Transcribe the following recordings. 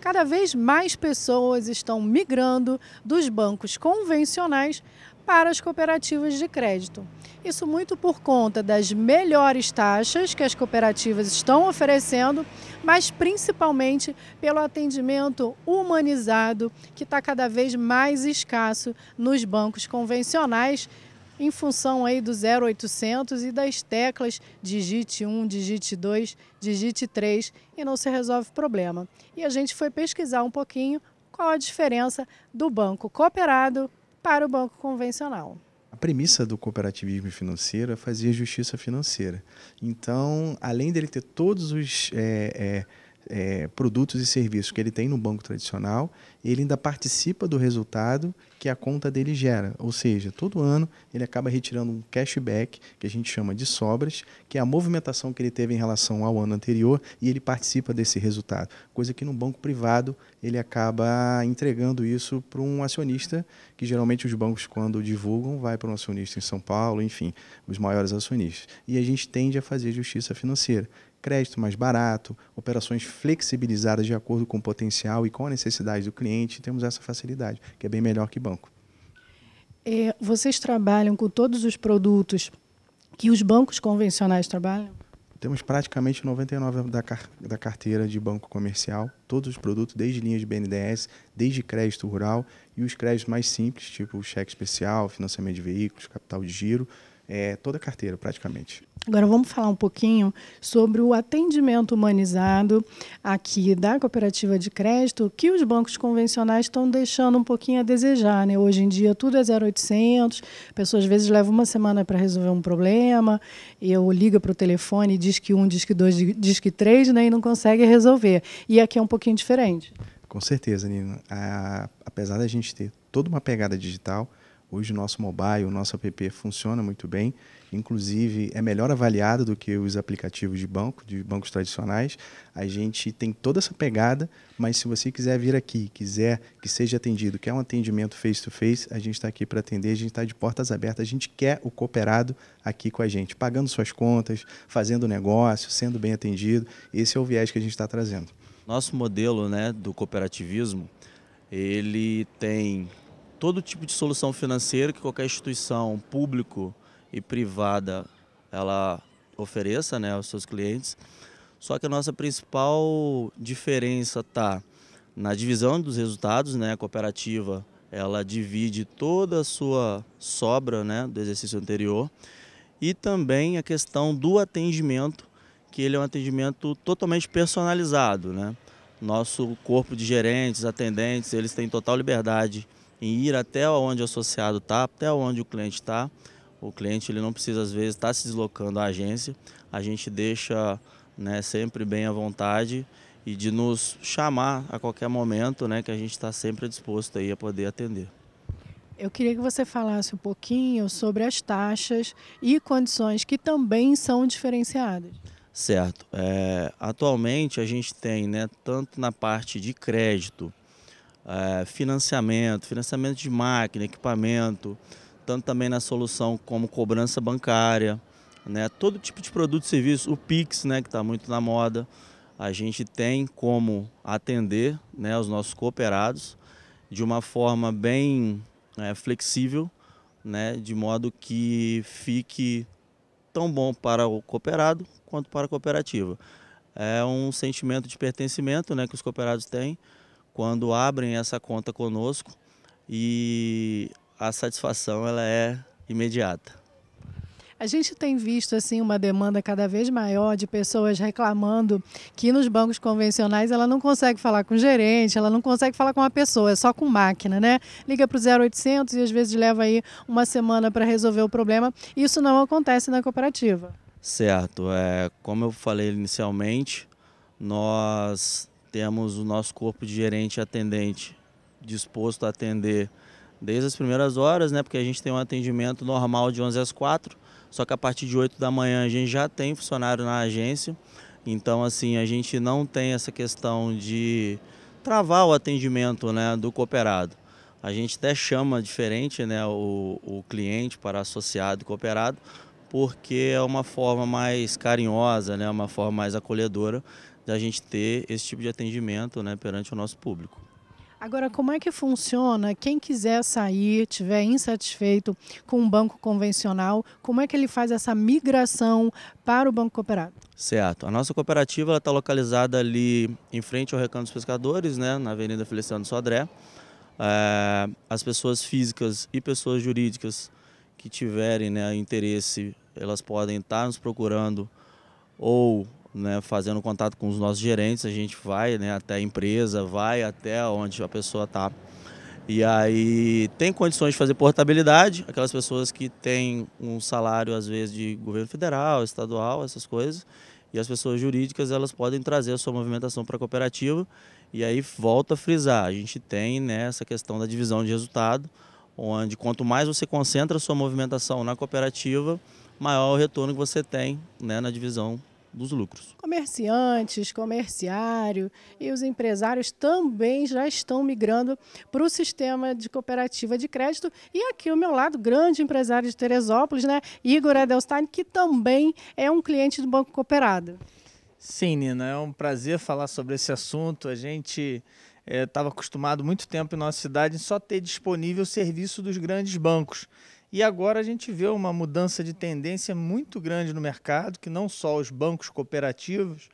cada vez mais pessoas estão migrando dos bancos convencionais para as cooperativas de crédito. Isso muito por conta das melhores taxas que as cooperativas estão oferecendo, mas principalmente pelo atendimento humanizado que está cada vez mais escasso nos bancos convencionais em função aí do 0800 e das teclas digite 1, digite 2, digite 3 e não se resolve o problema. E a gente foi pesquisar um pouquinho qual a diferença do banco cooperado para o banco convencional. A premissa do cooperativismo financeiro é fazer justiça financeira. Então, além dele ter todos os. É, é é, produtos e serviços que ele tem no banco tradicional, ele ainda participa do resultado que a conta dele gera. Ou seja, todo ano ele acaba retirando um cashback, que a gente chama de sobras, que é a movimentação que ele teve em relação ao ano anterior, e ele participa desse resultado. Coisa que no banco privado ele acaba entregando isso para um acionista, que geralmente os bancos, quando divulgam, vai para um acionista em São Paulo, enfim, os maiores acionistas. E a gente tende a fazer justiça financeira crédito mais barato, operações flexibilizadas de acordo com o potencial e com a necessidade do cliente. Temos essa facilidade, que é bem melhor que banco. É, vocês trabalham com todos os produtos que os bancos convencionais trabalham? Temos praticamente 99% da, car da carteira de banco comercial, todos os produtos, desde linhas de BNDES, desde crédito rural e os créditos mais simples, tipo cheque especial, financiamento de veículos, capital de giro, é, toda a carteira, praticamente. Agora vamos falar um pouquinho sobre o atendimento humanizado aqui da cooperativa de crédito, que os bancos convencionais estão deixando um pouquinho a desejar. Né? Hoje em dia tudo é 0800, a pessoa às vezes leva uma semana para resolver um problema, eu liga para o telefone e diz que um, diz que dois, diz que três, né? e não consegue resolver. E aqui é um pouquinho diferente. Com certeza, Nina. A, apesar da gente ter toda uma pegada digital, Hoje o nosso mobile, o nosso app funciona muito bem, inclusive é melhor avaliado do que os aplicativos de banco, de bancos tradicionais. A gente tem toda essa pegada, mas se você quiser vir aqui, quiser que seja atendido, quer um atendimento face to face, a gente está aqui para atender, a gente está de portas abertas, a gente quer o cooperado aqui com a gente, pagando suas contas, fazendo negócio, sendo bem atendido. Esse é o viés que a gente está trazendo. Nosso modelo né, do cooperativismo, ele tem todo tipo de solução financeira que qualquer instituição público e privada ela ofereça né, aos seus clientes. Só que a nossa principal diferença está na divisão dos resultados, né? A cooperativa ela divide toda a sua sobra, né, do exercício anterior, e também a questão do atendimento, que ele é um atendimento totalmente personalizado, né? Nosso corpo de gerentes, atendentes, eles têm total liberdade em ir até onde o associado está, até onde o cliente está. O cliente ele não precisa, às vezes, estar tá se deslocando à agência. A gente deixa né, sempre bem à vontade e de nos chamar a qualquer momento, né, que a gente está sempre disposto aí a poder atender. Eu queria que você falasse um pouquinho sobre as taxas e condições que também são diferenciadas. Certo. É, atualmente a gente tem, né, tanto na parte de crédito é, financiamento, financiamento de máquina, equipamento, tanto também na solução como cobrança bancária, né? todo tipo de produto e serviço, o Pix, né, que está muito na moda, a gente tem como atender né, os nossos cooperados de uma forma bem é, flexível, né, de modo que fique tão bom para o cooperado quanto para a cooperativa. É um sentimento de pertencimento né, que os cooperados têm, quando abrem essa conta conosco e a satisfação ela é imediata. A gente tem visto assim uma demanda cada vez maior de pessoas reclamando que nos bancos convencionais ela não consegue falar com o gerente, ela não consegue falar com a pessoa, é só com máquina, né? Liga para o 0800 e às vezes leva aí uma semana para resolver o problema. Isso não acontece na cooperativa. Certo, é, como eu falei inicialmente, nós temos o nosso corpo de gerente e atendente disposto a atender desde as primeiras horas, né? Porque a gente tem um atendimento normal de 11 às 4, só que a partir de 8 da manhã a gente já tem funcionário na agência. Então, assim, a gente não tem essa questão de travar o atendimento né, do cooperado. A gente até chama diferente né, o, o cliente para associado e cooperado, porque é uma forma mais carinhosa, né, uma forma mais acolhedora da gente ter esse tipo de atendimento né, perante o nosso público. Agora, como é que funciona? Quem quiser sair, tiver insatisfeito com um banco convencional, como é que ele faz essa migração para o banco cooperado? Certo. A nossa cooperativa está localizada ali em frente ao Recanto dos Pescadores, né, na Avenida Feliciano Sodré. É, as pessoas físicas e pessoas jurídicas que tiverem né, interesse, elas podem estar tá nos procurando ou né, fazendo contato com os nossos gerentes, a gente vai né, até a empresa, vai até onde a pessoa está. E aí tem condições de fazer portabilidade, aquelas pessoas que têm um salário, às vezes, de governo federal, estadual, essas coisas, e as pessoas jurídicas elas podem trazer a sua movimentação para a cooperativa. E aí volta a frisar, a gente tem né, essa questão da divisão de resultado, onde quanto mais você concentra a sua movimentação na cooperativa, maior o retorno que você tem né, na divisão dos lucros. Comerciantes, comerciário e os empresários também já estão migrando para o sistema de cooperativa de crédito. E aqui ao meu lado, grande empresário de Teresópolis, né, Igor Edelstein, que também é um cliente do Banco Cooperado. Sim, Nina, é um prazer falar sobre esse assunto. A gente estava eh, é, acostumado muito tempo em nossa cidade em só ter disponível o serviço dos grandes bancos. E agora a gente vê uma mudança de tendência muito grande no mercado, que não só os bancos cooperativos,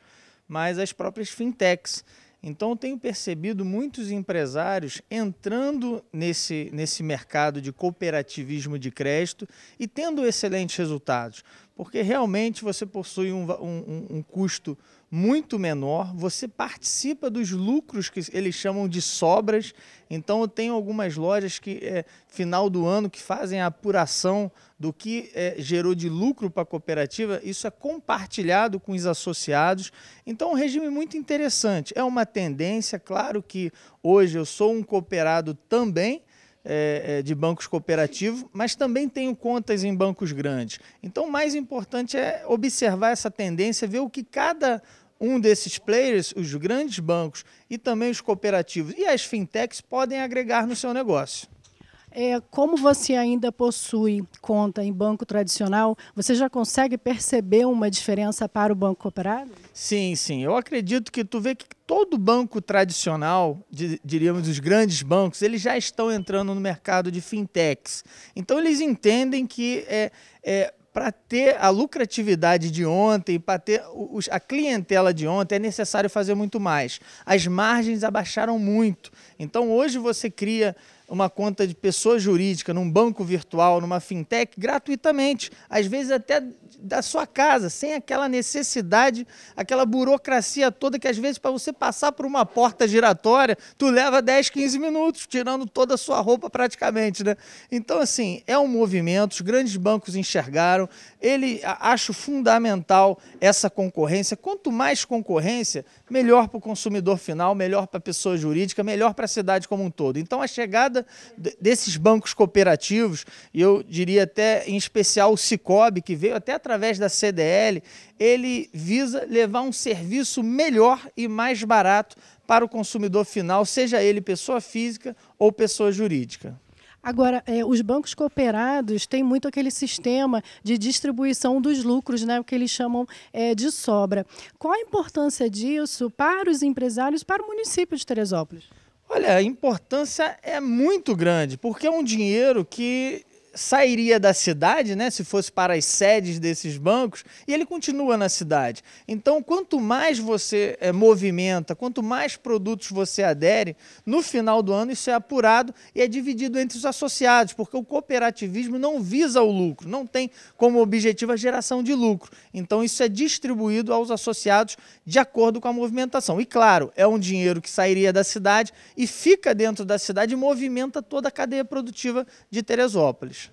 mas as próprias fintechs. Então, tenho percebido muitos empresários entrando nesse, nesse mercado de cooperativismo de crédito e tendo excelentes resultados, porque realmente você possui um, um, um custo muito menor, você participa dos lucros que eles chamam de sobras. Então, eu tenho algumas lojas que, é, final do ano, que fazem a apuração do que é, gerou de lucro para a cooperativa. Isso é compartilhado com os associados. Então, é um regime muito interessante. É uma tendência, claro que hoje eu sou um cooperado também. É, de bancos cooperativos, mas também tenho contas em bancos grandes. Então, o mais importante é observar essa tendência, ver o que cada um desses players, os grandes bancos e também os cooperativos e as fintechs podem agregar no seu negócio? É, como você ainda possui conta em banco tradicional, você já consegue perceber uma diferença para o banco cooperado? Sim, sim. Eu acredito que tu vê que todo banco tradicional, diríamos os grandes bancos, eles já estão entrando no mercado de fintechs. Então eles entendem que é, é para ter a lucratividade de ontem, para ter os, a clientela de ontem, é necessário fazer muito mais. As margens abaixaram muito. Então, hoje você cria uma conta de pessoa jurídica, num banco virtual, numa fintech, gratuitamente, às vezes até da sua casa, sem aquela necessidade, aquela burocracia toda que às vezes para você passar por uma porta giratória, tu leva 10, 15 minutos, tirando toda a sua roupa praticamente, né? Então, assim, é um movimento, os grandes bancos enxergaram, ele acho fundamental essa concorrência. Quanto mais concorrência, melhor para o consumidor final, melhor para a pessoa jurídica, melhor para a cidade como um todo. Então, a chegada desses bancos cooperativos, e eu diria até em especial o Cicobi, que veio até através da CDL, ele visa levar um serviço melhor e mais barato para o consumidor final, seja ele pessoa física ou pessoa jurídica. Agora, eh, os bancos cooperados têm muito aquele sistema de distribuição dos lucros, né, o que eles chamam eh, de sobra. Qual a importância disso para os empresários, para o município de Teresópolis? Olha, a importância é muito grande, porque é um dinheiro que sairia da cidade, né, se fosse para as sedes desses bancos, e ele continua na cidade. Então, quanto mais você é, movimenta, quanto mais produtos você adere, no final do ano isso é apurado e é dividido entre os associados, porque o cooperativismo não visa o lucro, não tem como objetivo a geração de lucro. Então, isso é distribuído aos associados de acordo com a movimentação. E claro, é um dinheiro que sairia da cidade e fica dentro da cidade e movimenta toda a cadeia produtiva de Teresópolis.